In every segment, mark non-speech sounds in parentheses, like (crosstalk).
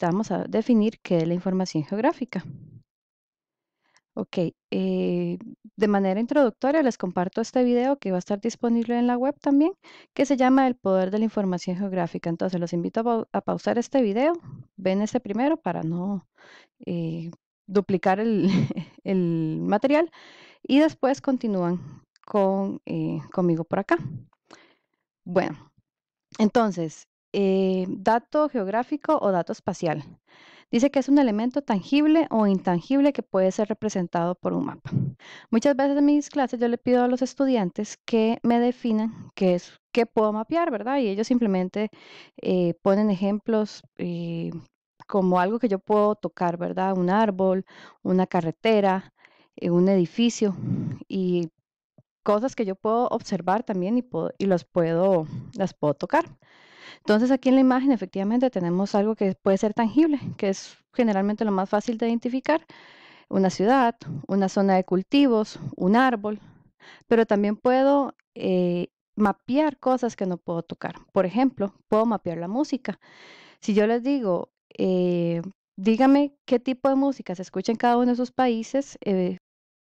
vamos a definir qué es la información geográfica. Ok, eh, de manera introductoria les comparto este video que va a estar disponible en la web también, que se llama El Poder de la Información Geográfica. Entonces los invito a, pausar este video, ven este primero para no eh, duplicar (laughs) el, material y después continúan con, eh, conmigo por acá. Bueno, entonces, eh, dato geográfico o dato espacial. Dice que es un elemento tangible o intangible que puede ser representado por un mapa. Muchas veces en mis clases yo le pido a los estudiantes que me definan qué es, qué puedo mapear, ¿verdad? Y ellos simplemente eh, ponen ejemplos eh, como algo que yo puedo tocar, ¿verdad? Un árbol, una carretera, un edificio y cosas que yo puedo observar también y, puedo, las puedo tocar. Entonces aquí en la imagen efectivamente tenemos algo que puede ser tangible, que es generalmente lo más fácil de identificar, una ciudad, una zona de cultivos, un árbol, pero también puedo eh, mapear cosas que no puedo tocar. Por ejemplo, puedo mapear la música. Si yo les digo, eh, dígame qué tipo de música se escucha en cada uno de esos países, eh,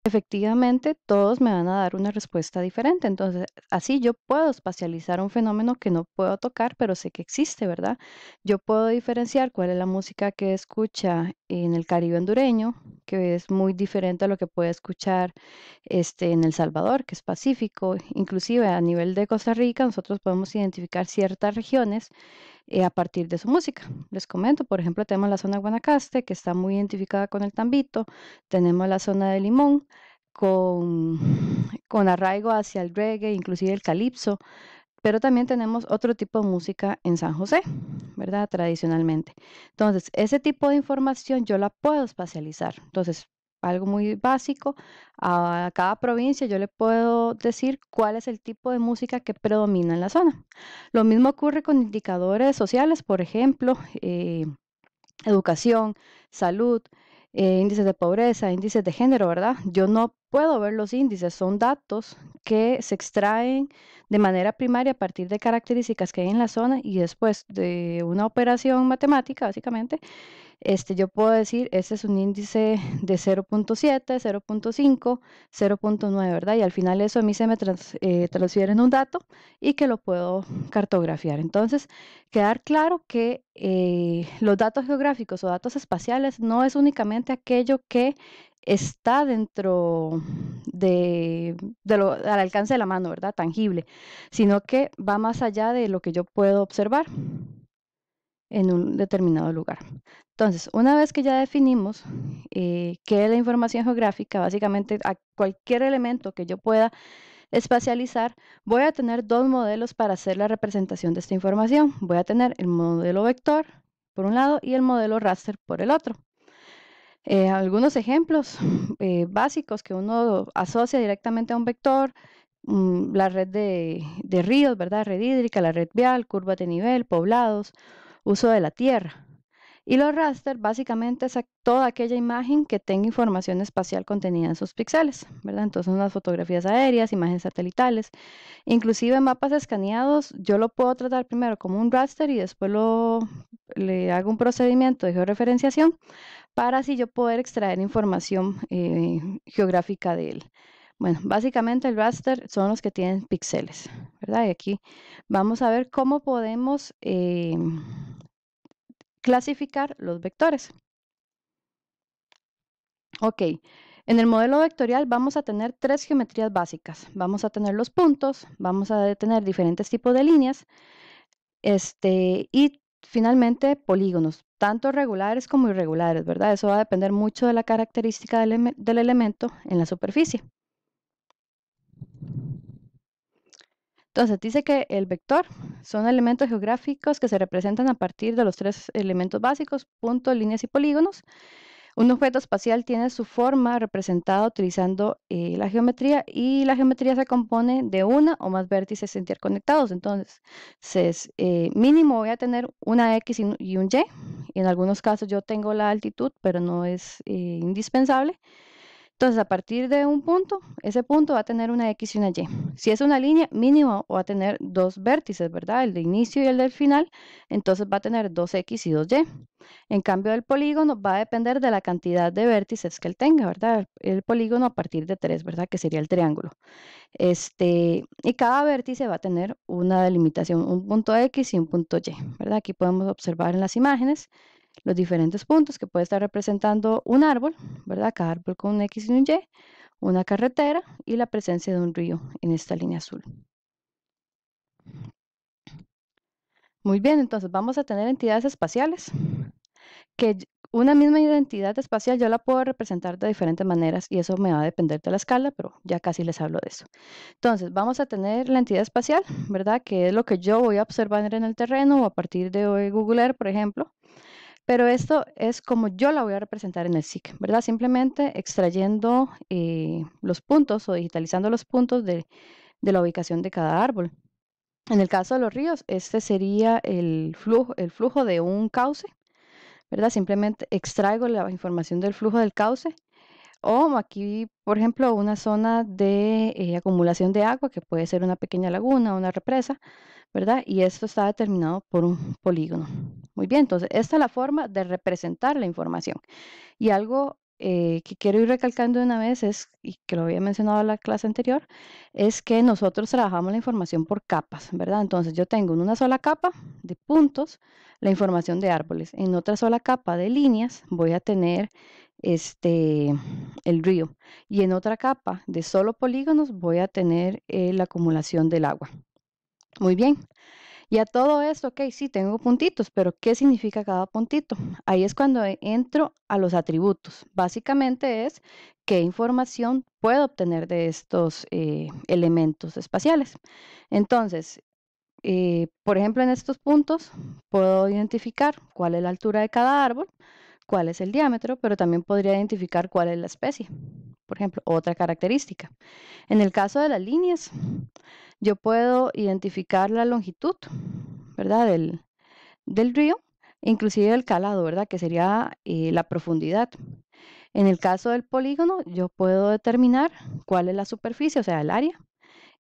efectivamente todos me van a dar una respuesta diferente. Entonces, así yo puedo espacializar un fenómeno que no puedo tocar, pero sé que existe, ¿verdad? Yo puedo diferenciar cuál es la música que escucha en el Caribe hondureño, que es muy diferente a lo que puede escuchar este, en El Salvador, que es pacífico. Inclusive a nivel de Costa Rica, nosotros podemos identificar ciertas regiones eh, a partir de su música. Les comento, por ejemplo, tenemos la zona Guanacaste, que está muy identificada con el tambito, tenemos la zona de Limón, con, (sighs) con arraigo hacia el reggae, inclusive el calipso, pero también tenemos otro tipo de música en San José, ¿verdad? Tradicionalmente. Entonces, ese tipo de información yo la puedo espacializar. Entonces, algo muy básico. A cada provincia yo le puedo decir cuál es el tipo de música que predomina en la zona. Lo mismo ocurre con indicadores sociales, por ejemplo, eh, educación, salud, eh, índices de pobreza, índices de género, ¿verdad? Yo no puedo ver los índices, son datos que se extraen de manera primaria a partir de características que hay en la zona y después de una operación matemática, básicamente, este, yo puedo decir, este es un índice de 0.7, 0.5, 0.9, ¿verdad? Y al final eso a mí se me eh, transfiere en un dato y que lo puedo cartografiar. Entonces, quedar claro que eh, los datos geográficos o datos espaciales no es únicamente aquello que está dentro de, al alcance de la mano, ¿verdad? Tangible, sino que va más allá de lo que yo puedo observar en un determinado lugar. Entonces, una vez que ya definimos eh, qué es la información geográfica, básicamente a cualquier elemento que yo pueda espacializar, voy a tener dos modelos para hacer la representación de esta información. Voy a tener el modelo vector por un lado y el modelo raster por el otro. Eh, algunos ejemplos (laughs) eh, básicos que uno asocia directamente a un vector, mm, la red de, ríos, Red hídrica, la red vial, curvas de nivel, poblados, uso de la tierra. Y los raster básicamente es toda aquella imagen que tenga información espacial contenida en sus píxeles, ¿verdad? Entonces unas fotografías aéreas, imágenes satelitales, inclusive mapas escaneados, yo lo puedo tratar primero como un raster y después lo, le hago un procedimiento de georreferenciación para así yo poder extraer información eh, geográfica de él. Bueno, básicamente el raster son los que tienen píxeles, ¿verdad? Y aquí vamos a ver cómo podemos... Eh, clasificar los vectores. Ok, en el modelo vectorial vamos a tener tres geometrías básicas. Vamos a tener los puntos, vamos a tener diferentes tipos de líneas este, y finalmente polígonos, tanto regulares como irregulares, ¿verdad? Eso va a depender mucho de la característica del elemento en la superficie. Entonces, dice que el vector son elementos geográficos que se representan a partir de los tres elementos básicos, puntos, líneas y polígonos. Un objeto espacial tiene su forma representada utilizando eh, la geometría y la geometría se compone de una o más vértices interconectados. Entonces, es, eh, mínimo voy a tener una X y un Y. En algunos casos yo tengo la altitud, pero no es eh, indispensable. Entonces, a partir de un punto, ese punto va a tener una X y una Y. Si es una línea, mínimo va a tener dos vértices, ¿verdad? El de inicio y el del final. Entonces va a tener dos X y dos Y. En cambio, el polígono va a depender de la cantidad de vértices que él tenga, ¿verdad? El polígono a partir de tres, ¿verdad? Que sería el triángulo. Este, y cada vértice va a tener una delimitación, un punto X y un punto Y, ¿verdad? Aquí podemos observar en las imágenes los diferentes puntos que puede estar representando un árbol, ¿verdad? Cada árbol con un X y un Y, una carretera y la presencia de un río en esta línea azul. Muy bien, entonces vamos a tener entidades espaciales, que una misma identidad espacial yo la puedo representar de diferentes maneras y eso me va a depender de la escala, pero ya casi les hablo de eso. Entonces, vamos a tener la entidad espacial, ¿verdad? Que es lo que yo voy a observar en el terreno o a partir de hoy Google Earth, por ejemplo. Pero esto es como yo la voy a representar en el SIC, ¿verdad? Simplemente extrayendo eh, los puntos o digitalizando los puntos de, de, la ubicación de cada árbol. En el caso de los ríos, este sería el flujo, el flujo de un cauce, ¿verdad? Simplemente extraigo la información del flujo del cauce o aquí, por ejemplo, una zona de eh, acumulación de agua, que puede ser una pequeña laguna, una represa, ¿verdad? Y esto está determinado por un polígono. Muy bien, entonces, esta es la forma de representar la información. Y algo eh, que quiero ir recalcando una vez es, y que lo había mencionado en la clase anterior, es que nosotros trabajamos la información por capas, ¿verdad? Entonces yo tengo en una sola capa de puntos la información de árboles, en otra sola capa de líneas voy a tener este, el río. Y en otra capa de solo polígonos voy a tener eh, la acumulación del agua. Muy bien. Y a todo esto, ok, sí, tengo puntitos, pero ¿qué significa cada puntito? Ahí es cuando e, entro a los atributos. Básicamente es qué información puedo obtener de estos eh, elementos espaciales. Entonces, eh, por ejemplo, en estos puntos puedo identificar cuál es la altura de cada árbol, cuál es el diámetro, pero también podría identificar cuál es la especie. Por ejemplo, otra característica. En el caso de las líneas, yo puedo identificar la longitud, ¿verdad? Del, río, inclusive el calado, ¿verdad? Que sería eh, la profundidad. En el caso del polígono, yo puedo determinar cuál es la superficie, o sea, el área,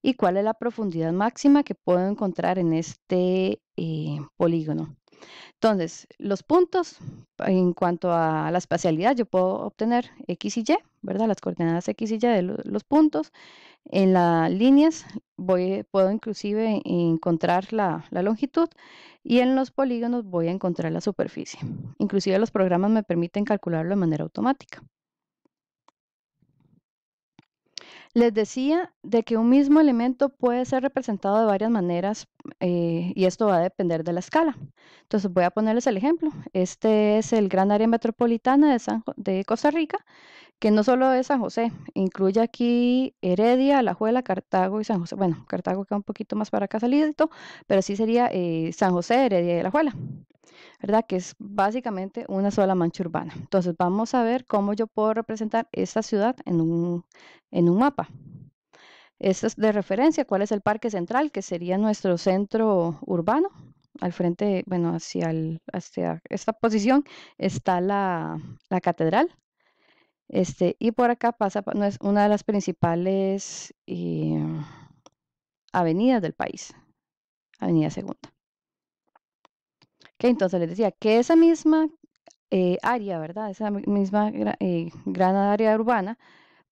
y cuál es la profundidad máxima que puedo encontrar en este eh, polígono. Entonces, los puntos en cuanto a la espacialidad, yo puedo obtener X y Y, ¿verdad? Las coordenadas X y Y de los puntos. En las líneas voy, puedo inclusive encontrar la, la, longitud y en los polígonos voy a encontrar la superficie. Inclusive los programas me permiten calcularlo de manera automática. Les decía de que un mismo elemento puede ser representado de varias maneras eh, y esto va a depender de la escala. Entonces voy a ponerles el ejemplo. Este es el gran área metropolitana de, San, de Costa Rica, que no solo es San José, incluye aquí Heredia, Alajuela, Cartago y San José. Bueno, Cartago queda un poquito más para acá salido, pero sí sería eh, San José, Heredia y Alajuela. ¿verdad? Que es básicamente una sola mancha urbana. Entonces vamos a ver cómo yo puedo representar esta ciudad en un, mapa. Esto es de referencia, cuál es el parque central, que sería nuestro centro urbano. Al frente, bueno, hacia, esta posición está la, catedral. Este, y por acá pasa una de las principales eh, avenidas del país, Avenida Segunda. Que entonces les decía que esa misma eh, área, ¿verdad? Esa misma eh, gran área urbana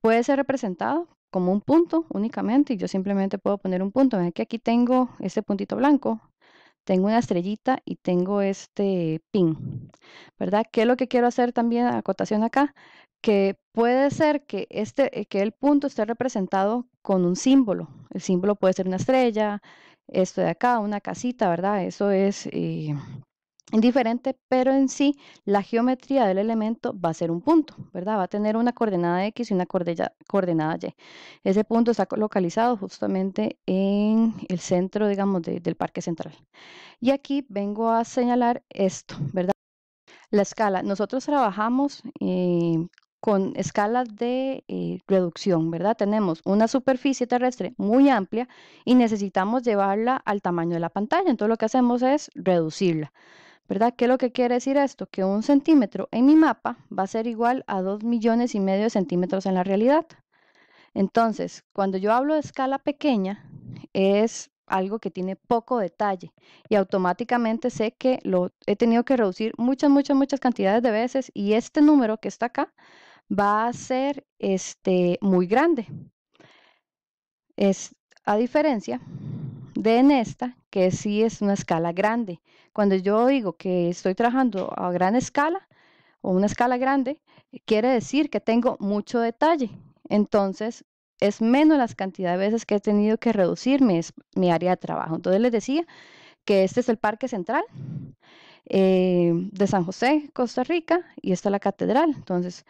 puede ser representado como un punto únicamente y yo simplemente puedo poner un punto. que aquí tengo este puntito blanco, tengo una estrellita y tengo este pin, ¿verdad? ¿Qué es lo que quiero hacer también, acotación acá? Que puede ser que, este, eh, que el punto esté representado con un símbolo. El símbolo puede ser una estrella, esto de acá, una casita, ¿verdad? Eso es... Indiferente, pero en sí la geometría del elemento va a ser un punto, ¿verdad? Va a tener una coordenada X y una coordenada Y. Ese punto está localizado justamente en el centro, digamos, del parque central. Y aquí vengo a señalar esto, ¿verdad? La escala. Nosotros trabajamos eh, con escalas de eh, reducción, ¿verdad? Tenemos una superficie terrestre muy amplia y necesitamos llevarla al tamaño de la pantalla. Entonces lo que hacemos es reducirla. ¿verdad? ¿Qué es lo que quiere decir esto? Que un centímetro en mi mapa va a ser igual a dos millones y medio de centímetros en la realidad. Entonces, cuando yo hablo de escala pequeña, es algo que tiene poco detalle y automáticamente sé que lo he tenido que reducir muchas, muchas, muchas cantidades de veces y este número que está acá va a ser este, muy grande. Es a diferencia de esta, que sí es una escala grande. Cuando yo digo que estoy trabajando a gran escala o una escala grande, eh, quiere decir que tengo mucho detalle. Entonces, es menos las cantidades de veces que he tenido que reducir mi, área de trabajo. Entonces, les decía que este es el Parque Central eh, de San José, Costa Rica, y esta es la catedral. Entonces,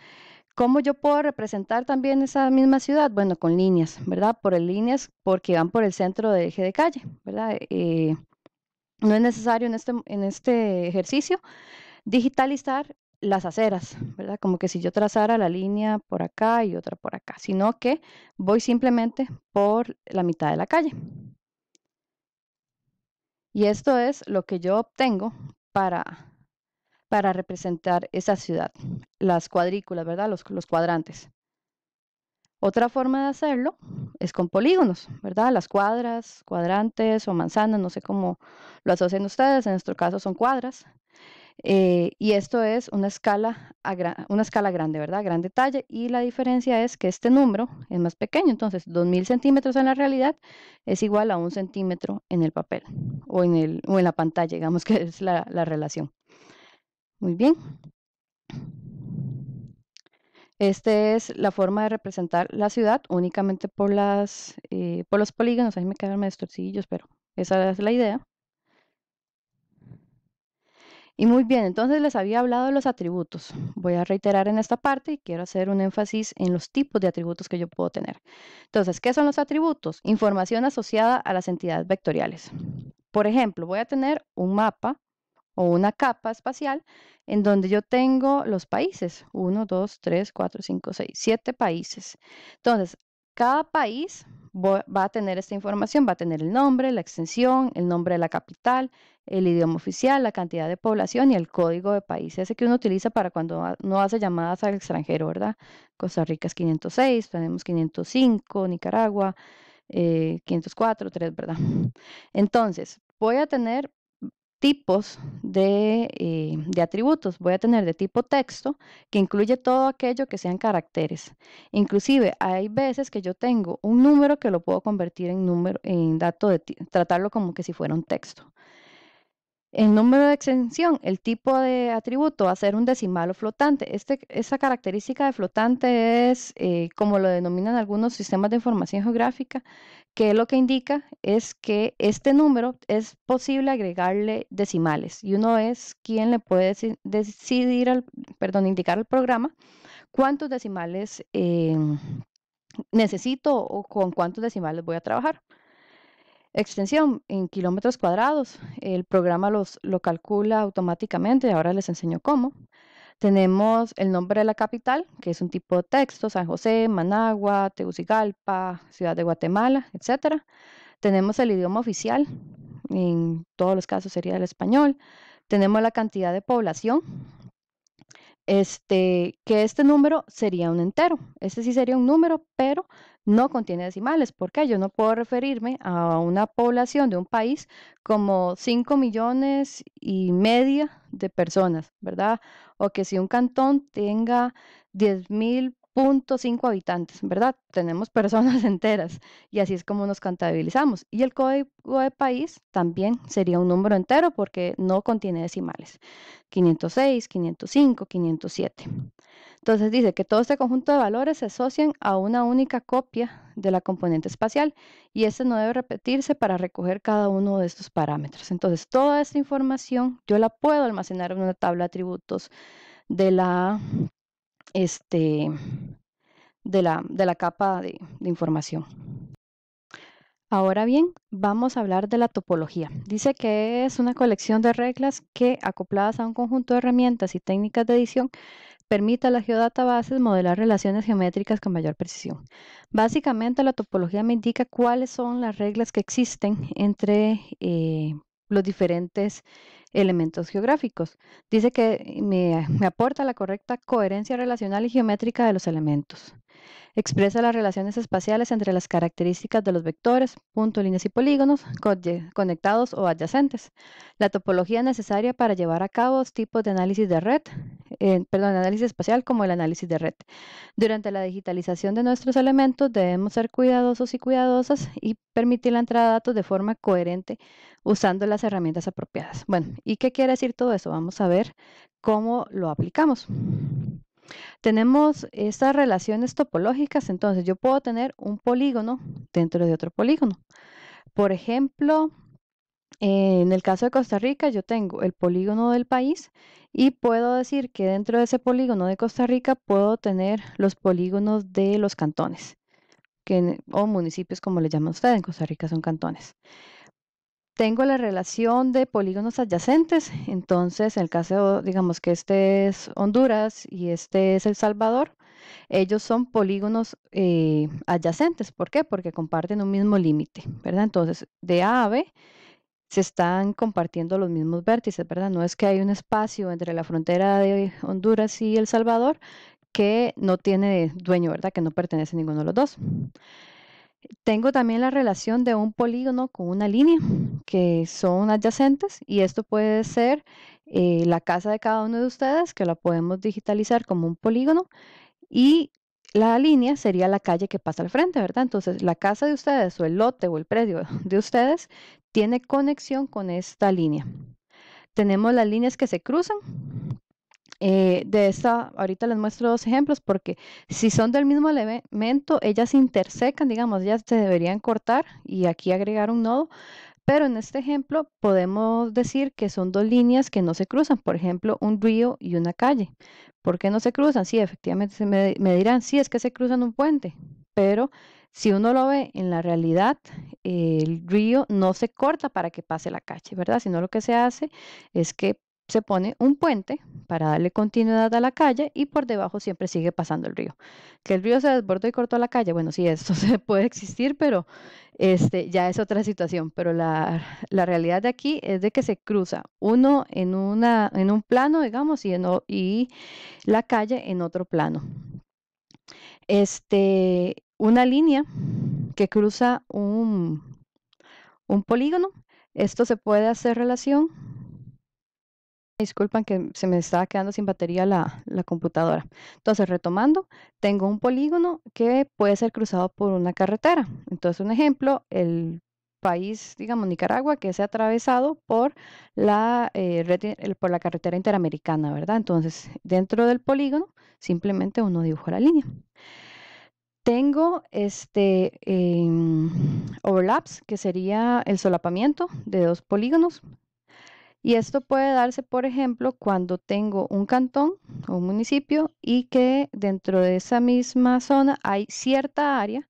¿Cómo yo puedo representar también esa misma ciudad? Bueno, con líneas, ¿verdad? Por líneas, porque van por el centro de eje de calle, ¿verdad? Eh, no es necesario en este, en este ejercicio digitalizar las aceras, ¿verdad? Como que si yo trazara la línea por acá y otra por acá, sino que voy simplemente por la mitad de la calle. Y esto es lo que yo obtengo para para representar esa ciudad, las cuadrículas, ¿verdad? Los, cuadrantes. Otra forma de hacerlo es con polígonos, ¿verdad? Las cuadras, cuadrantes o manzanas, no sé cómo lo asocian ustedes, en nuestro caso son cuadras. Eh, y esto es una escala, una escala grande, ¿verdad? Gran detalle. Y la diferencia es que este número es más pequeño. Entonces, 2.000 centímetros en la realidad es igual a un centímetro en el papel o en, el, o en la pantalla, digamos que es la relación. Muy bien. Esta es la forma de representar la ciudad únicamente por, eh, los polígonos. Ahí me quedan medio torcillos, pero esa es la idea. Y muy bien, entonces les había hablado de los atributos. Voy a reiterar en esta parte y quiero hacer un énfasis en los tipos de atributos que yo puedo tener. Entonces, ¿qué son los atributos? Información asociada a las entidades vectoriales. Por ejemplo, voy a tener un mapa o una capa espacial en donde yo tengo los países, 1, 2, 3, 4, 5, 6, 7 países. Entonces, cada país va a tener esta información, va a tener el nombre, la extensión, el nombre de la capital, el idioma oficial, la cantidad de población y el código de país, ese que uno utiliza para cuando no hace llamadas al extranjero, ¿verdad? Costa Rica es 506, tenemos 505, Nicaragua, 504, eh, 3, ¿verdad? (laughs) Entonces, voy a tener tipos eh, de, atributos. Voy a tener de tipo texto, que incluye todo aquello que sean caracteres. Inclusive hay veces que yo tengo un número que lo puedo convertir en número, en dato de tratarlo como que si fuera un texto. El número de extensión, el tipo de atributo va a ser un decimal o flotante. Este, esta característica de flotante es, eh, como lo denominan algunos sistemas de información geográfica, que lo que indica es que este número es posible agregarle decimales y uno es quien le puede decidir, al, perdón, indicar al programa cuántos decimales eh, necesito o con cuántos decimales voy a trabajar extensión en kilómetros cuadrados. El programa los, lo calcula automáticamente, ahora les enseño cómo. Tenemos el nombre de la capital, que es un tipo de texto, San José, Managua, Tegucigalpa, Ciudad de Guatemala, etc. Tenemos el idioma oficial, en todos los casos sería el español. Tenemos la cantidad de población, este, que este número sería un entero. Este sí sería un número, pero no contiene decimales. porque Yo no puedo referirme a una población de un país como 5 millones y media de personas, ¿verdad? O que si un cantón tenga 10.000.5 habitantes, ¿verdad? Tenemos (laughs) personas enteras y así es como nos contabilizamos. Y el código de país también sería un número entero porque no contiene decimales. 506, 505, 507. Entonces dice que todo este conjunto de valores se asocian a una única copia de la componente espacial y este no debe repetirse para recoger cada uno de estos parámetros. Entonces toda esta información yo la puedo almacenar en una tabla de atributos de la, este, de la, capa de información. Ahora bien, vamos a hablar de la topología. Dice que es una colección de reglas que, acopladas a un conjunto de herramientas y técnicas de edición, Permite a las geodatabases modelar relaciones geométricas con mayor precisión. Básicamente, la topología me indica cuáles son las reglas que existen entre eh, los diferentes elementos geográficos. Dice que me, aporta la correcta coherencia relacional y geométrica de los elementos. Expresa las relaciones espaciales entre las características de los vectores, puntos, líneas y polígonos conectados o adyacentes. La topología necesaria para llevar a cabo los tipos de análisis de red, eh, perdón, perdón, análisis espacial como el análisis de red. Durante la digitalización de nuestros elementos debemos ser cuidadosos y cuidadosas y permitir la entrada de datos de forma coherente usando las herramientas apropiadas. Bueno, ¿y qué quiere decir todo eso? Vamos a ver cómo lo aplicamos. Tenemos estas relaciones topológicas, entonces yo puedo tener un polígono dentro de otro polígono. Por ejemplo, en el caso de Costa Rica, yo tengo el polígono del país y puedo decir que dentro de ese polígono de Costa Rica puedo tener los polígonos de los cantones que, o municipios como le llaman ustedes. En Costa Rica son cantones. Tengo la relación de polígonos adyacentes, entonces en el caso, digamos que este es Honduras y este es El Salvador, ellos son polígonos eh, adyacentes. ¿Por qué? Porque comparten un mismo límite, ¿verdad? Entonces, de A a B se están compartiendo los mismos vértices, ¿verdad? No es que hay un espacio entre la frontera de Honduras y El Salvador que no tiene dueño, ¿verdad? Que no pertenece a ninguno de los dos. Tengo también la relación de un polígono con una línea que son adyacentes y esto puede ser eh, la casa de cada uno de ustedes, que la podemos digitalizar como un polígono y la línea sería la calle que pasa al frente, ¿verdad? Entonces, la casa de ustedes o el lote o el predio (laughs) de ustedes tiene conexión con esta línea. Tenemos las líneas que se cruzan. Eh, de esta, ahorita les muestro dos ejemplos porque si son del mismo elemento, ellas intersecan, digamos, ellas se deberían cortar y aquí agregar un nodo, pero en este ejemplo podemos decir que son dos líneas que no se cruzan, por ejemplo, un río y una calle. ¿Por qué no se cruzan? Sí, efectivamente me, me, dirán, sí, es que se cruzan un puente, pero si uno lo ve en la realidad, el río no se corta para que pase la calle, ¿verdad? Sino lo que se hace es que se pone un puente para darle continuidad a la calle y por debajo siempre sigue pasando el río. Que el río se desbordó y cortó la calle, bueno, sí, eso (laughs) se puede existir, pero este, ya es otra situación. Pero la, realidad de aquí es de que se cruza uno en, una, en un plano, digamos, y, y la calle en otro plano. Este, una línea que cruza un, un polígono. Esto se puede hacer relación Disculpan que se me estaba quedando sin batería la, computadora. Entonces, retomando, tengo un polígono que puede ser cruzado por una carretera. Entonces, un ejemplo, el país, digamos, Nicaragua, que se ha atravesado por la, eh, por la carretera interamericana, ¿verdad? Entonces, dentro del polígono, simplemente uno dibuja la línea. Tengo este em, overlaps, que sería el solapamiento de dos polígonos. Y esto puede darse, por ejemplo, cuando tengo un cantón o un municipio y que dentro de esa misma zona hay cierta área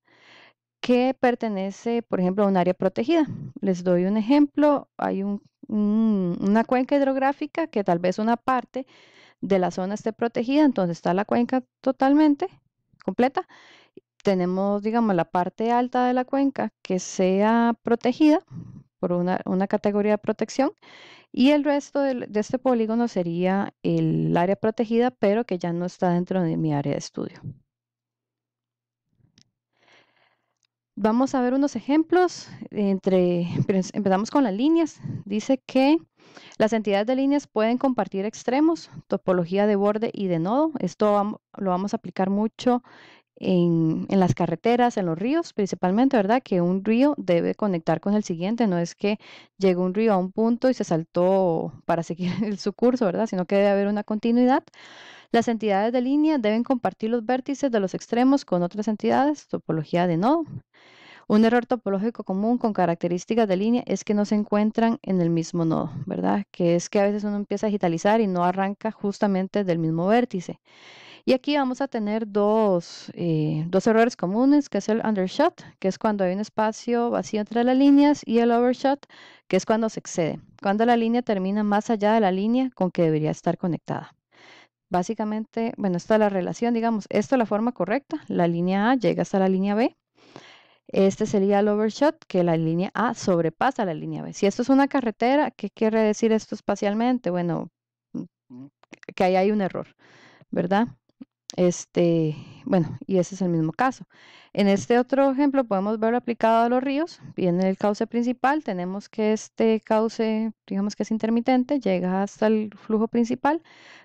que pertenece, por ejemplo, a un área protegida. Les doy un ejemplo. Hay una cuenca hidrográfica que tal vez una parte de la zona esté protegida, entonces está la cuenca totalmente completa. Tenemos, digamos, la parte alta de la cuenca que sea protegida por una, una categoría de protección y el resto de, este polígono sería el área protegida, pero que ya no está dentro de mi área de estudio. Vamos a ver unos ejemplos. Entre, (laughs) empezamos con las líneas. Dice que las entidades de líneas pueden compartir extremos, topología de borde y de nodo. Esto lo vamos a aplicar mucho en, las carreteras, en los ríos principalmente, ¿verdad? Que un río debe conectar con el siguiente, no es que llegó un río a un punto y se saltó para (laughs) seguir su curso, ¿verdad? Sino que debe haber una continuidad. Las entidades de línea deben compartir los vértices de los extremos con otras entidades, topología de nodo. Un error topológico común con características de línea es que no se encuentran en el mismo nodo, ¿verdad? Que es que a veces uno empieza a digitalizar y no arranca justamente del mismo vértice. Y aquí vamos a tener dos, eh, errores comunes, que es el undershot, que es cuando hay un espacio vacío entre las líneas, y el overshot, que es cuando se excede, cuando la línea termina más allá de la línea con que debería estar conectada. Básicamente, bueno, esta es la relación, digamos, esto es la forma correcta, la línea A llega hasta la línea B, este sería el overshot, que la línea A sobrepasa la línea B. Si esto es una carretera, ¿qué quiere decir esto espacialmente? Bueno, mm, que ahí hay un error, ¿verdad? Este, bueno, y ese es el mismo caso. En este otro ejemplo podemos verlo aplicado a los ríos. Viene el cauce principal, tenemos que este cauce, digamos que es intermitente, llega hasta el flujo principal,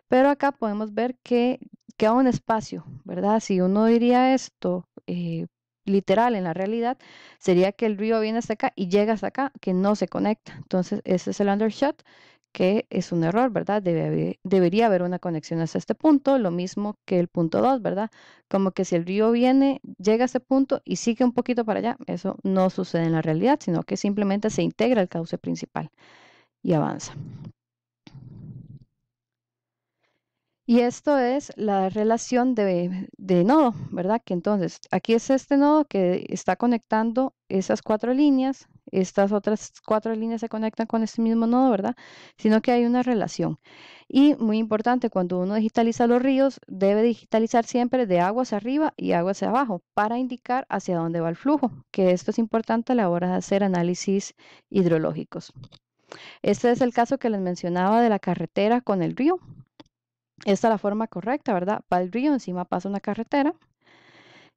pero acá podemos ver que queda un espacio, ¿verdad? Si uno diría esto eh, literal en la realidad, sería que el río viene hasta acá y llega hasta acá, que no se conecta. Entonces, ese es el undershot que es un error, ¿verdad? debería haber una conexión hasta este punto, lo mismo que el punto 2, ¿verdad? Como que si el río viene, llega a ese punto y sigue un poquito para allá, eso no sucede en la realidad, sino que simplemente se integra el cauce principal y avanza. Y esto es la relación de, de, nodo, ¿verdad? Que entonces aquí es este nodo que está conectando esas cuatro líneas, estas otras cuatro líneas se conectan con este mismo nodo, ¿verdad? Sino que hay una relación. Y muy importante, cuando uno digitaliza los ríos, debe digitalizar siempre de agua hacia arriba y agua hacia abajo para indicar hacia dónde va el flujo, que esto es importante a la hora de hacer análisis hidrológicos. Este es el caso que les mencionaba de la carretera con el río, esta es la forma correcta, ¿verdad? Va el río, encima pasa una carretera.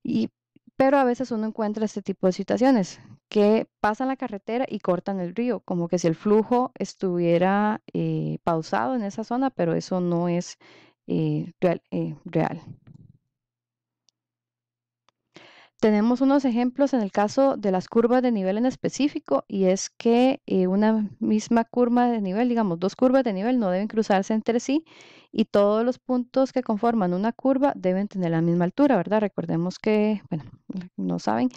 Y, pero a veces uno encuentra este tipo de situaciones que pasan la carretera y cortan el río, como que si el flujo estuviera eh, pausado en esa zona, pero eso no es eh, real. Eh, tenemos unos ejemplos en el caso de las curvas de nivel en específico y es que eh, una misma curva de nivel, digamos, dos curvas de nivel no deben cruzarse entre sí y todos los puntos que conforman una curva deben tener la misma altura, ¿verdad? Recordemos que, bueno, no saben,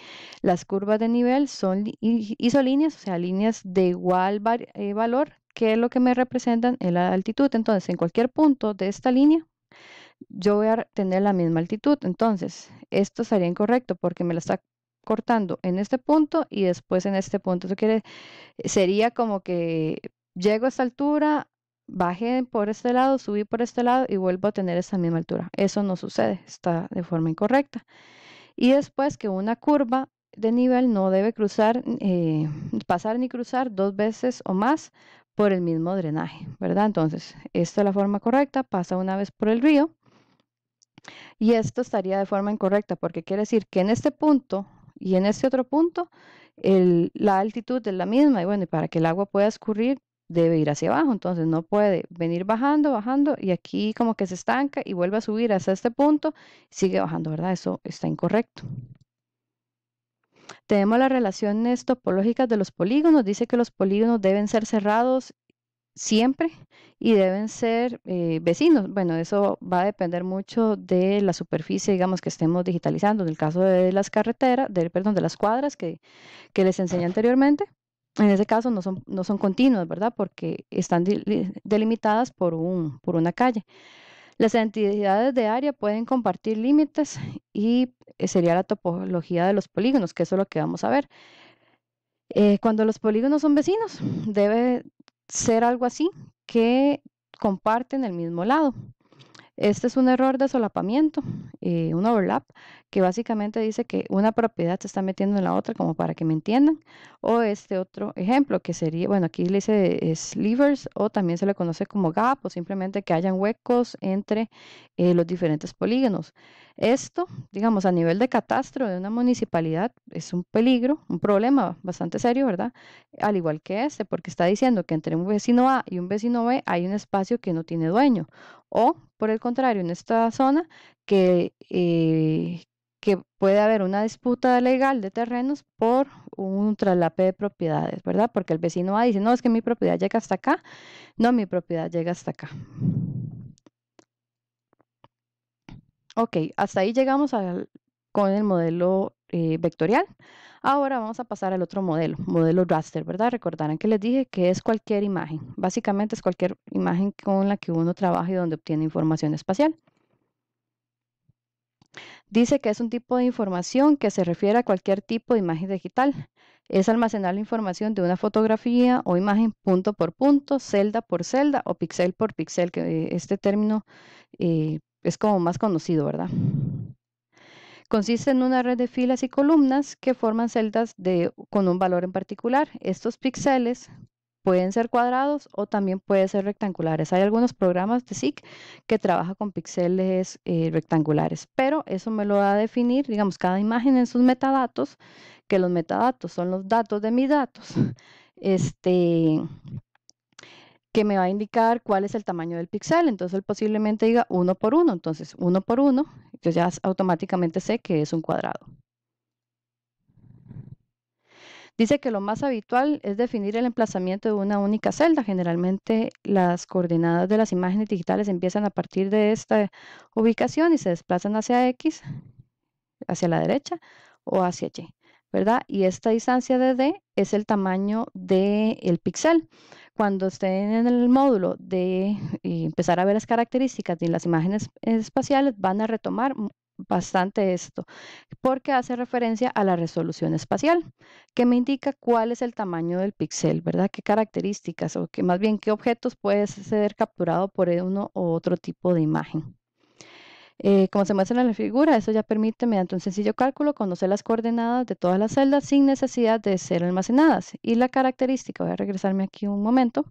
las curvas de nivel son isolíneas, o sea, líneas de igual eh, valor que lo que me representan en la altitud. Entonces, en cualquier punto de esta línea, yo voy a tener la misma altitud. Entonces, esto sería incorrecto porque me la está cortando en este punto y después en este punto. Eso quiere, eh, sería como que llego a esta altura, bajé por este lado, subí por este lado y vuelvo a tener esa misma altura. Eso no sucede, está de forma incorrecta. Y después que una curva de nivel no debe cruzar, eh, pasar ni cruzar dos veces o más por el mismo drenaje, ¿verdad? Entonces, esta es la forma correcta, pasa una vez por el río y esto estaría de forma incorrecta porque quiere decir que en este punto y en este otro punto la altitud es la misma y bueno, para que el agua pueda escurrir debe ir hacia abajo, entonces no puede venir bajando, bajando y aquí como que se estanca y vuelve a subir hasta este punto, sigue bajando, ¿verdad? Eso está incorrecto. Tenemos las relaciones topológicas de los polígonos, dice que los polígonos deben ser cerrados siempre y deben ser eh, vecinos. Bueno, eso va a depender mucho de la superficie, digamos, que estemos digitalizando. En el caso de las carreteras, de, perdón, de las cuadras que, que les enseñé anteriormente, en ese caso no son, no son continuas, ¿verdad? Porque están delimitadas por, un, por una calle. Las entidades de área pueden compartir límites y eh, sería la topología de los polígonos, que eso es lo que vamos a ver. Eh, cuando los polígonos son vecinos, debe ser algo así, que comparten el mismo lado. Este es un error de solapamiento, eh, un overlap, que básicamente dice que una propiedad se está metiendo en la otra, como para que me entiendan. O este otro ejemplo, que sería, bueno, aquí le dice eh, slivers, o también se le conoce como gap, o simplemente que hayan huecos entre eh, los diferentes polígonos. Esto, digamos, a nivel de catastro de una municipalidad, es un peligro, un problema bastante serio, ¿verdad? Al igual que este, porque está diciendo que entre un vecino A y un vecino B hay un espacio que no tiene dueño. O, por el contrario, en esta zona eh, que, puede haber una disputa legal de terrenos por un traslape de propiedades, ¿verdad? Porque el vecino dice, no, es que mi propiedad llega hasta acá, no, mi propiedad llega hasta acá. Ok, hasta ahí llegamos con el modelo eh, vectorial. Ahora vamos a pasar al otro modelo, modelo raster, ¿verdad? Recordarán que les dije que es cualquier imagen. Básicamente es cualquier imagen con la que uno trabaja y donde obtiene información espacial. Dice que es un tipo de información que se refiere a cualquier tipo de imagen digital. Es almacenar la información de una fotografía o imagen punto por punto, celda por celda o pixel por pixel, que eh, este término eh, es como más conocido, ¿verdad? Consiste en una red de filas y columnas que forman celdas de, con un valor en particular. Estos píxeles pueden ser cuadrados o también pueden ser rectangulares. Hay algunos programas de SIC que trabaja con píxeles eh, rectangulares, pero eso me lo va a definir, digamos, cada imagen en sus metadatos, que los metadatos son los datos de mis datos, (laughs) este, que me va a indicar cuál es el tamaño del píxel. Entonces él posiblemente diga uno por uno. Entonces, uno por uno, yo ya automáticamente sé que es un cuadrado. Dice que lo más habitual es definir el emplazamiento de una única celda. Generalmente las coordenadas de las imágenes digitales empiezan a partir de esta ubicación y se desplazan hacia X, hacia la derecha o hacia Y, ¿verdad? Y esta distancia de D es el tamaño del el píxel. Cuando estén en el módulo de empezar a ver las características de las imágenes espaciales, van a retomar bastante esto, porque hace referencia a la resolución espacial, que me indica cuál es el tamaño del píxel, ¿verdad? ¿Qué características o que más bien qué objetos puede ser capturado por uno u otro tipo de imagen? Eh, como se muestra en la figura, eso ya permite mediante un sencillo cálculo conocer las coordenadas de todas las celdas sin necesidad de ser almacenadas. Y la característica, voy a regresarme aquí un momento,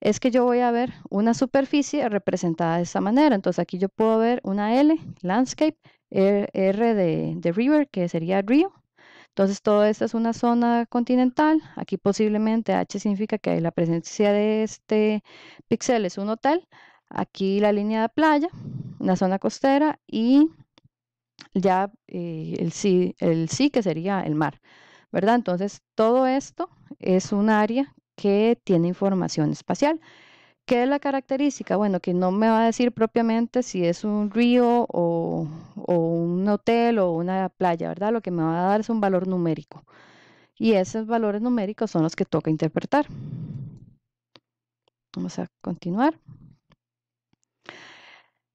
es que yo voy a ver una superficie representada de esta manera. Entonces aquí yo puedo ver una L, landscape, R, de, river, que sería río. Entonces todo esto es una zona continental. Aquí posiblemente H significa que la presencia de este píxel es un hotel. Aquí la línea de playa, una zona costera y ya eh, el, sí, el que sería el mar, ¿verdad? Entonces todo esto es un área que tiene información espacial. ¿Qué es la característica? Bueno, que no me va a decir propiamente si es un río o, un hotel o una playa, ¿verdad? Lo que me va a dar es un valor numérico. Y esos valores numéricos son los que toca interpretar. Vamos a continuar.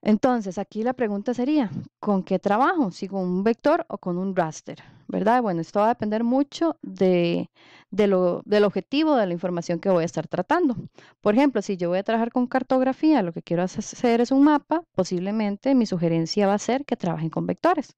Entonces, aquí la pregunta sería, ¿con qué trabajo? Sigo con un vector o con un raster? ¿verdad? Bueno, esto va a depender mucho de, lo, del objetivo de la información que voy a estar tratando. Por ejemplo, si yo voy a trabajar con cartografía, lo que quiero hacer es un mapa, posiblemente mi sugerencia va a ser que trabajen con vectores.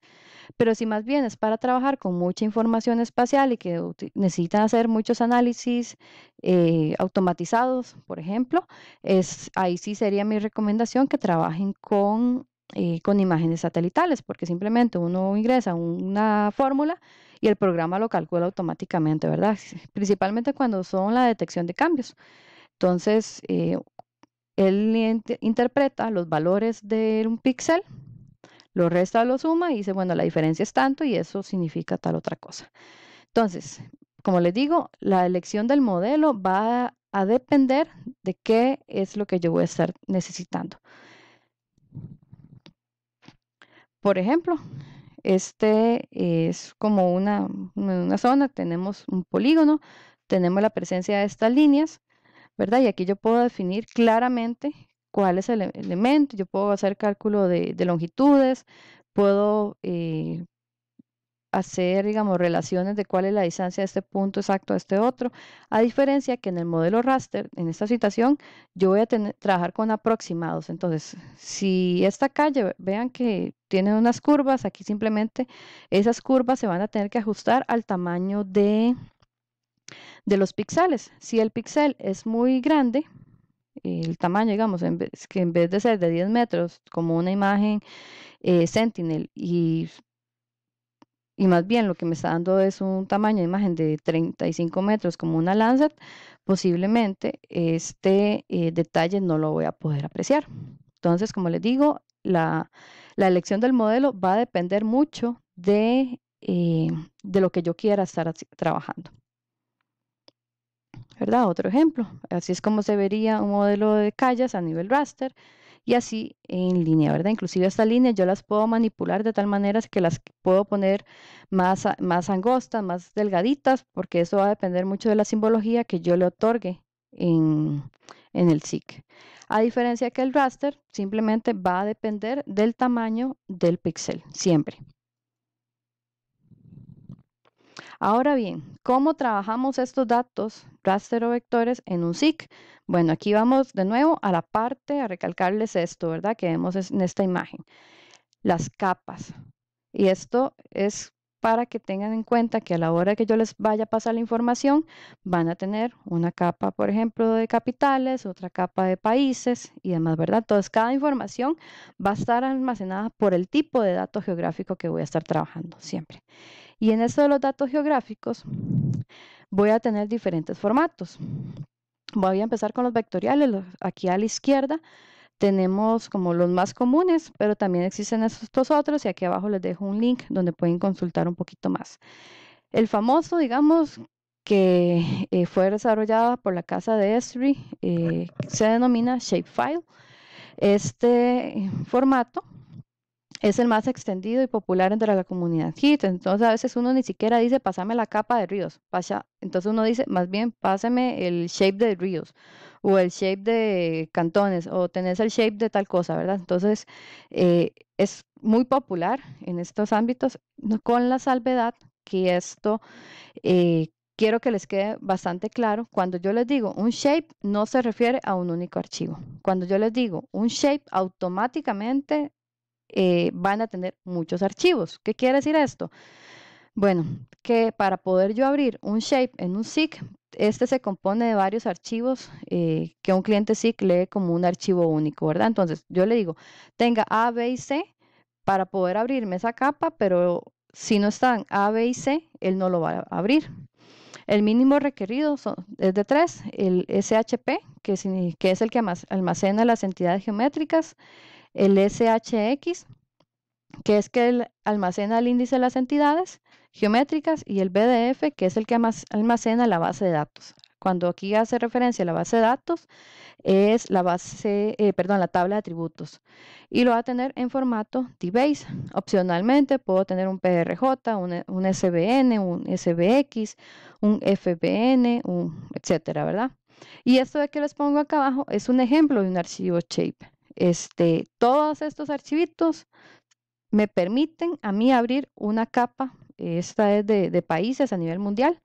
Pero si más bien es para trabajar con mucha información espacial y que necesitan hacer muchos análisis eh, automatizados, por ejemplo, es, ahí sí sería mi recomendación que trabajen con eh, con imágenes satelitales, porque simplemente uno ingresa una fórmula y el programa lo calcula automáticamente, ¿verdad? (laughs) Principalmente cuando son la detección de cambios. Entonces, eh, él interpreta los valores de un píxel, lo resta, lo suma y dice, bueno, la diferencia es tanto y eso significa tal otra cosa. Entonces, como les digo, la elección del modelo va a depender de qué es lo que yo voy a estar necesitando. Por ejemplo, este es como una, zona, tenemos un polígono, tenemos la presencia de estas líneas, ¿verdad? Y aquí yo puedo definir claramente cuál es el e-, elemento, yo puedo hacer cálculo de, longitudes, puedo eh, hacer, digamos, relaciones de cuál es la distancia de este punto exacto a este otro, a diferencia que en el modelo raster, en esta situación, yo voy a tener, trabajar con aproximados. Entonces, si esta calle, vean que tiene unas curvas, aquí simplemente esas curvas se van a tener que ajustar al tamaño de, de los píxeles. Si el píxel es muy grande, el tamaño, digamos, en que en vez de ser de 10 metros, como una imagen eh, Sentinel, y y más bien lo que me está dando es un tamaño de imagen de 35 metros como una lancet, posiblemente este eh, detalle no lo voy a poder apreciar. Entonces, como les digo, la, elección del modelo va a depender mucho de, eh, de lo que yo quiera estar trabajando. ¿Verdad? Otro ejemplo. Así es como se vería un modelo de calles a nivel raster y así en línea, ¿verdad? Inclusive estas líneas yo las puedo manipular de tal manera que las puedo poner más, más angostas, más delgaditas, porque eso va a depender mucho de la simbología que yo le otorgue en, en el SIC. A diferencia que el raster simplemente va a depender del tamaño del píxel, siempre. Ahora bien, ¿cómo trabajamos estos datos, raster o vectores, en un SIC? Bueno, aquí vamos de nuevo a la parte, a recalcarles esto, ¿verdad? Que vemos en esta imagen. Las capas. Y esto es para que tengan en cuenta que a la hora que yo les vaya a pasar la información, van a tener una capa, por ejemplo, de capitales, otra capa de países y demás, ¿verdad? Entonces, cada información va a estar almacenada por el tipo de dato geográfico que voy a estar trabajando siempre. Y en esto de los datos geográficos, voy a tener diferentes formatos. Voy a empezar con los vectoriales. aquí a la izquierda tenemos como los más comunes, pero también existen estos otros y aquí abajo les dejo un link donde pueden consultar un poquito más. El famoso, digamos, que eh, fue desarrollado por la casa de Esri, eh, se denomina Shapefile. Este formato es el más extendido y popular entre la comunidad Entonces a veces uno ni siquiera dice, pásame la capa de ríos. entonces uno dice, más bien, pásame el shape de ríos o el shape de cantones o tenés el shape de tal cosa, ¿verdad? Entonces eh, es muy popular en estos ámbitos con la salvedad que esto... Eh, quiero que les quede bastante claro, cuando yo les digo un shape no se refiere a un único archivo. Cuando yo les digo un shape, automáticamente eh, van a tener muchos archivos. ¿Qué quiere decir esto? Bueno, que para poder yo abrir un shape en un SIG, este se compone de varios archivos eh, que un cliente SIG lee como un archivo único, ¿verdad? Entonces, yo le digo, tenga A, B y C para poder abrirme esa capa, pero si no están A, B y C, él no lo va a abrir. El mínimo requerido es de tres, el SHP, que es el que almacena las entidades geométricas, el SHX, que es que almacena el índice de las entidades geométricas, y el BDF, que es el que almacena la base de datos. Cuando aquí hace referencia a la base de datos, es la base, eh, perdón, la tabla de atributos. Y lo va a tener en formato DBase. Opcionalmente puedo tener un PRJ, un, SBN, un SBX, un FBN, etcétera, ¿verdad? Y esto de que les pongo acá abajo es un ejemplo de un archivo shape. Este, todos estos archivitos me permiten a mí abrir una capa, esta es de, países a nivel mundial.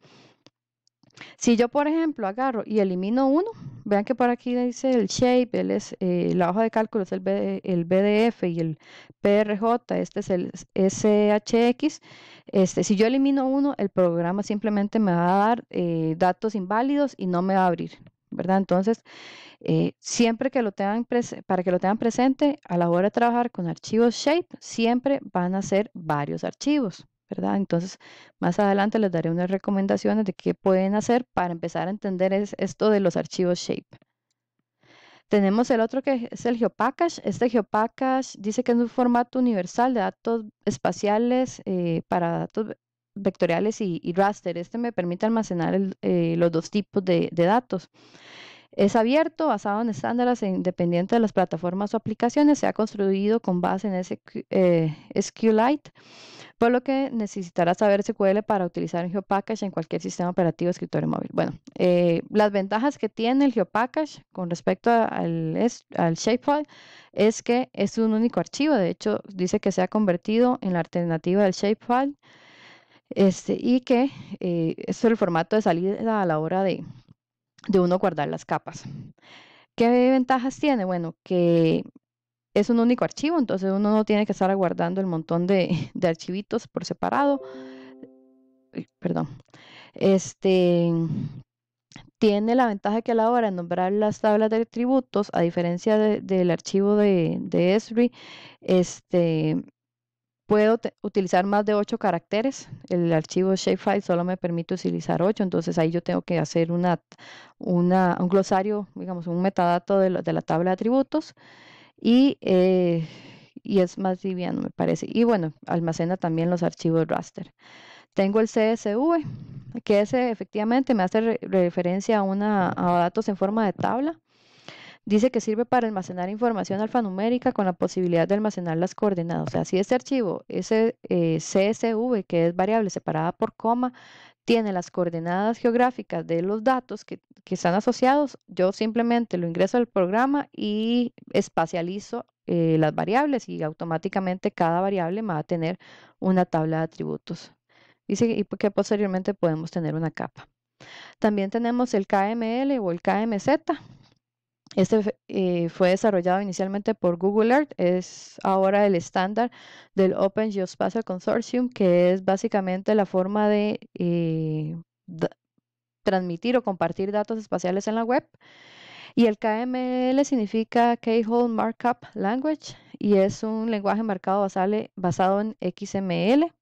Si yo, por ejemplo, agarro y elimino uno, vean que por aquí dice el shape, es, eh, la hoja de cálculo es el, el, BDF y el PRJ, este es el SHX. Este, si yo elimino uno, el programa simplemente me va a dar eh, datos inválidos y no me va a abrir. ¿verdad? Entonces, eh, siempre que lo tengan para que lo tengan presente, a la hora de trabajar con archivos Shape, siempre van a ser varios archivos, ¿verdad? Entonces, más adelante les daré unas recomendaciones de qué pueden hacer para empezar a entender esto de los archivos Shape. Tenemos el otro que es el Geopackage. Este Geopackage dice que es un formato universal de datos espaciales eh, para datos vectoriales y, raster. Este me permite almacenar eh, los dos tipos de, datos. Es abierto, basado en estándares e independientes de las plataformas o aplicaciones. Se ha construido con base en eh, SQLite, por lo que necesitará saber SQL para utilizar GeoPackage en cualquier sistema operativo, escritorio móvil. Bueno, eh, las ventajas que tiene el GeoPackage con respecto al Shapefile es que es un único archivo. De hecho, dice que se ha convertido en la alternativa del Shapefile. Este, y que eh, es el formato de salida a la hora de, de uno guardar las capas. ¿Qué ventajas tiene? Bueno, que es un único archivo, entonces uno no tiene que estar guardando el montón de, de archivitos por separado. Perdón. Este tiene la ventaja que a la hora de nombrar las tablas de tributos, a diferencia del archivo de, Esri, este Puedo utilizar más de 8 caracteres. El archivo shapefile solo me permite utilizar 8, entonces ahí yo tengo que hacer una, un glosario, digamos, un metadato de, la tabla de atributos eh, y, es más liviano, me parece. Y bueno, almacena también los archivos raster. Tengo el CSV, que ese efectivamente me hace referencia a, una, a datos en forma de tabla. Dice que sirve para almacenar información alfanumérica con la posibilidad de almacenar las coordenadas. O sea, si este archivo, ese eh, CSV, que es variable separada por coma, tiene las coordenadas geográficas de los datos que, están asociados, yo simplemente lo ingreso al programa y espacializo eh, las variables y automáticamente cada variable va a tener una tabla de atributos. Dice y que posteriormente podemos tener una capa. También tenemos el KML o el KMZ, este eh, fue desarrollado inicialmente por Google Earth, es ahora el estándar del Open Geospatial Consortium, que es básicamente la forma de eh, transmitir o compartir datos espaciales en la web. Y el KML significa Keyhole Markup Language y es un lenguaje marcado basado en XML.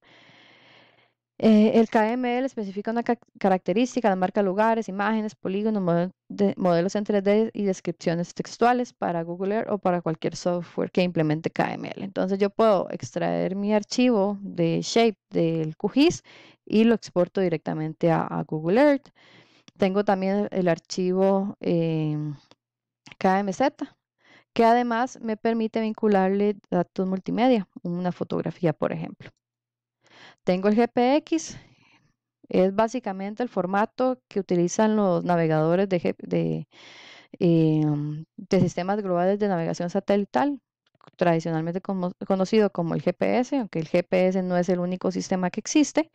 Eh, el KML especifica una característica, de marca lugares, imágenes, polígonos, modelos en 3D y descripciones textuales para Google Earth o para cualquier software que implemente KML. Entonces yo puedo extraer mi archivo de shape del QGIS y lo exporto directamente a, Google Earth. Tengo también el archivo em, KMZ, que además me permite vincularle datos multimedia, una fotografía, por ejemplo. Tengo el GPX, es básicamente el formato que utilizan los navegadores de, em, sistemas globales de navegación satelital, tradicionalmente conocido como el GPS, aunque el GPS no es el único sistema que existe,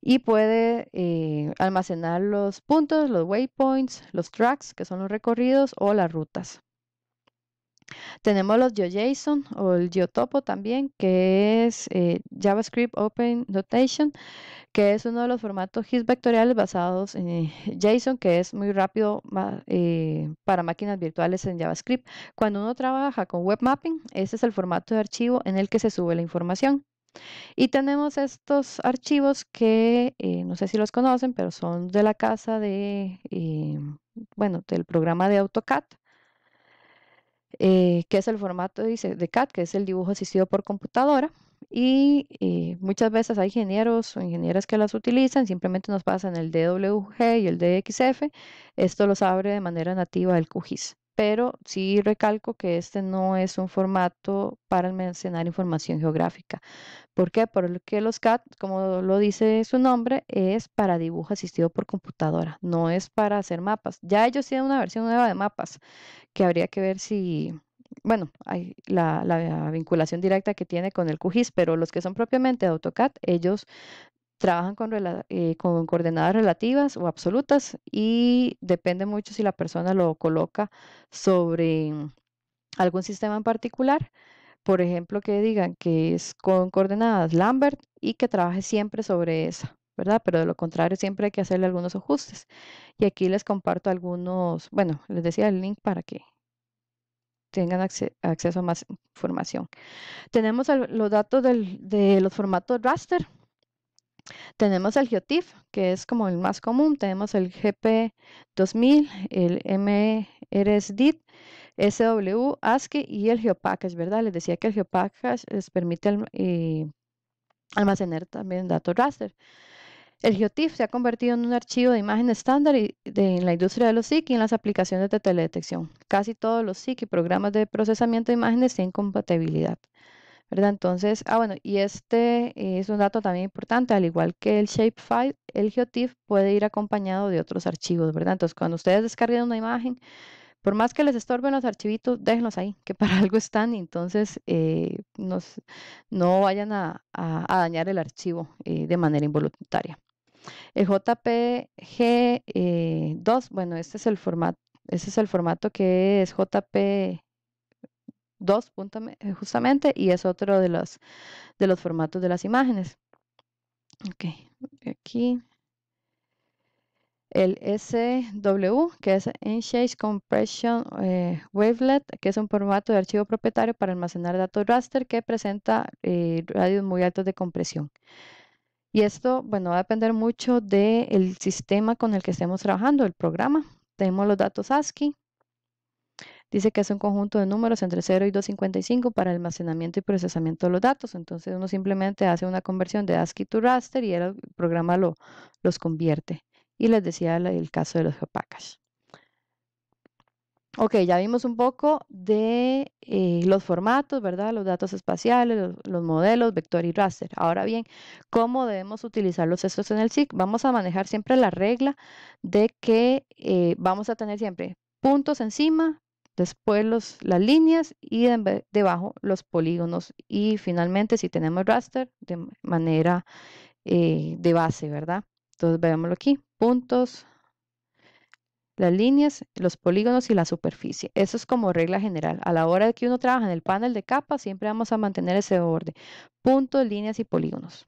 y puede eh, almacenar los puntos, los waypoints, los tracks, que son los recorridos o las rutas. Tenemos los GeoJSON o el GeoTopo también, que es eh, JavaScript Open Notation, que es uno de los formatos GIS vectoriales basados en eh, JSON, que es muy rápido eh, para máquinas virtuales en JavaScript. Cuando uno trabaja con web mapping, ese es el formato de archivo en el que se sube la información. Y tenemos estos archivos que no sé si los conocen, pero son de la casa de, bueno, del programa de AutoCAD eh, que es el formato, de CAD, que es el dibujo asistido por computadora. Y eh, muchas veces hay ingenieros o ingenieras que las utilizan, simplemente nos pasan el DWG y el DXF. Esto los abre de manera nativa el QGIS pero sí recalco que este no es un formato para mencionar información geográfica. ¿Por qué? Porque los CAT, como lo dice su nombre, es para dibujo asistido por computadora, no es para hacer mapas. Ya ellos tienen una versión nueva de mapas que habría que ver si, bueno, hay la, vinculación directa que tiene con el QGIS, pero los que son propiamente de AutoCAD, ellos trabajan con, eh, con, coordenadas relativas o absolutas y depende mucho si la persona lo coloca sobre algún sistema en particular. Por ejemplo, que digan que es con coordenadas Lambert y que trabaje siempre sobre esa, ¿verdad? Pero de lo contrario, siempre hay que hacerle algunos ajustes. Y aquí les comparto algunos, bueno, les decía el link para que tengan acceso a más información. Tenemos los datos de los formatos raster, tenemos el GeoTIFF, que es como el más común. Tenemos el GP2000, el MRSDIT, SW, ASCII y el GeoPackage, ¿verdad? Les decía que el GeoPackage les permite eh, almacenar también datos raster. El GeoTIFF se ha convertido en un archivo de imagen estándar en la industria de los SIC y en las aplicaciones de teledetección. Casi todos los SIC y programas de procesamiento de imágenes tienen compatibilidad. ¿verdad? Entonces, ah, bueno, y este eh, es un dato también importante, al igual que el shapefile, el GeoTIFF puede ir acompañado de otros archivos, ¿verdad? Entonces, cuando ustedes descarguen una imagen, por más que les estorben los archivitos, déjenlos ahí, que para (laughs) algo están, entonces eh, no vayan a, dañar el archivo eh, de manera involuntaria. El JPG2, bueno, este es el formato, ese es el formato que es jpg dos eh, justamente y es otro de los, de los formatos de las imágenes. Ok, aquí el SW, que es Enhanced Compression eh, Wavelet, que es un formato de archivo propietario para almacenar datos raster que presenta eh, radios muy altos de compresión. Y esto, bueno, va a depender mucho del sistema con el que estemos trabajando, el programa. Tenemos los datos ASCII, Dice que es un conjunto de números entre 0 y 255 para almacenamiento y procesamiento de los datos. Entonces uno simplemente hace una conversión de ASCII to raster y el programa lo, los convierte. Y les decía el, caso de los geopackages. Ok, ya vimos un poco de eh, los formatos, ¿verdad? Los datos espaciales, los, modelos, vector y raster. Ahora bien, ¿cómo debemos utilizarlos estos en el SIG? Vamos a manejar siempre la regla de que eh, vamos a tener siempre puntos encima, después las líneas y debajo los polígonos. Y finalmente, si tenemos raster, de manera eh, de base, ¿verdad? Entonces, veámoslo aquí, puntos, las líneas, los polígonos y la superficie. Eso es como regla general. A la hora de que uno trabaja en el panel de capas, siempre vamos a mantener ese orden. Puntos, líneas y polígonos.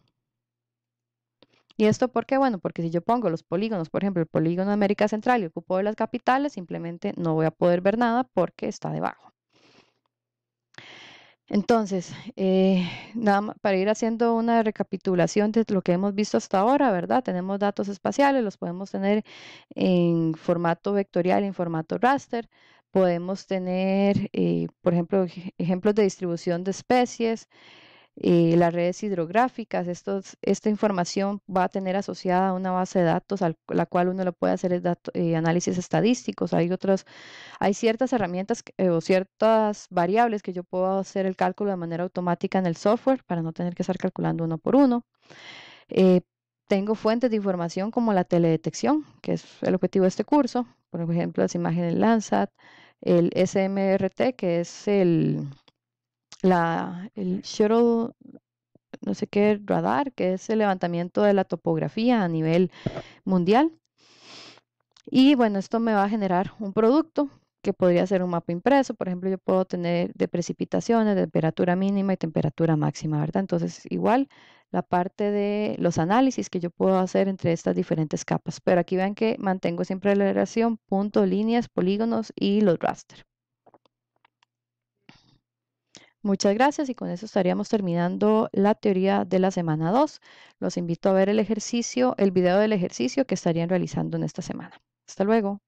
¿Y esto por qué? Bueno, porque si yo pongo los polígonos, por ejemplo, el polígono de América Central y ocupo de las capitales, simplemente no voy a poder ver nada porque está debajo. Entonces, eh, nada para ir haciendo una recapitulación de lo que hemos visto hasta ahora, ¿verdad? Tenemos datos espaciales, los podemos tener en formato vectorial, en formato raster. Podemos tener, eh, por ejemplo, ejemplos de distribución de especies, eh, las redes hidrográficas. Estos, esta información va a tener asociada a una base de datos a la cual uno lo puede hacer eh, análisis estadísticos. Hay otras, hay ciertas herramientas o ciertas variables que yo puedo hacer el cálculo de manera automática en el software para no tener que estar calculando uno por uno. Eh, tengo fuentes de información como la teledetección, que es el objetivo de este curso, por ejemplo, las imágenes Landsat, el SMRT, que es el, la, el shuttle, no sé qué, radar, que es el levantamiento de la topografía a nivel mundial. Y bueno, esto me va a generar un producto que podría ser un mapa impreso. Por ejemplo, yo puedo tener de precipitaciones, de temperatura mínima y temperatura máxima, ¿verdad? Entonces, igual la parte de los análisis que yo puedo hacer entre estas diferentes capas. Pero aquí vean que mantengo siempre la relación punto, líneas, polígonos y los raster. Muchas gracias y con eso estaríamos terminando la teoría de la semana 2. Los invito a ver el ejercicio, el video del ejercicio que estarían realizando en esta semana. Hasta luego.